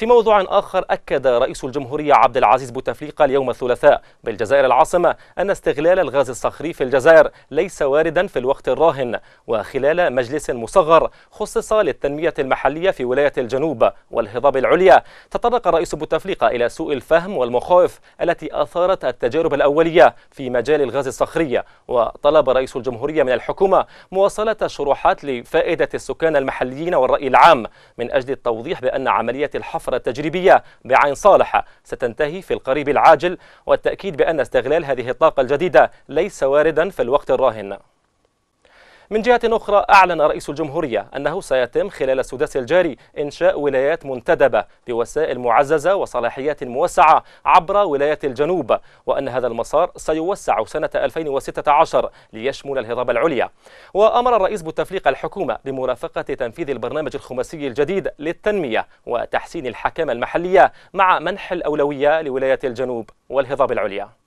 في موضوع آخر أكد رئيس الجمهورية عبد العزيز بوتفليقة اليوم الثلاثاء بالجزائر العاصمة أن استغلال الغاز الصخري في الجزائر ليس واردا في الوقت الراهن وخلال مجلس مصغر خصص للتنمية المحلية في ولاية الجنوب والهضاب العليا تطرق رئيس بوتفليقة إلى سوء الفهم والمخاوف التي أثارت التجارب الأولية في مجال الغاز الصخري وطلب رئيس الجمهورية من الحكومة مواصلة شروحات لفائدة السكان المحليين والرأي العام من أجل التوضيح بأن عملية الحفر الحفرة التجريبية بعين صالحة ستنتهي في القريب العاجل والتأكيد بأن استغلال هذه الطاقة الجديدة ليس واردا في الوقت الراهن من جهة أخرى أعلن رئيس الجمهورية أنه سيتم خلال السداس الجاري إنشاء ولايات منتدبة بوسائل معززة وصلاحيات موسعة عبر ولاية الجنوب وأن هذا المسار سيوسع سنة 2016 ليشمل الهضاب العليا وأمر الرئيس بوتفليقة الحكومة بمرافقة تنفيذ البرنامج الخماسي الجديد للتنمية وتحسين الحكامة المحلية مع منح الأولوية لولاية الجنوب والهضاب العليا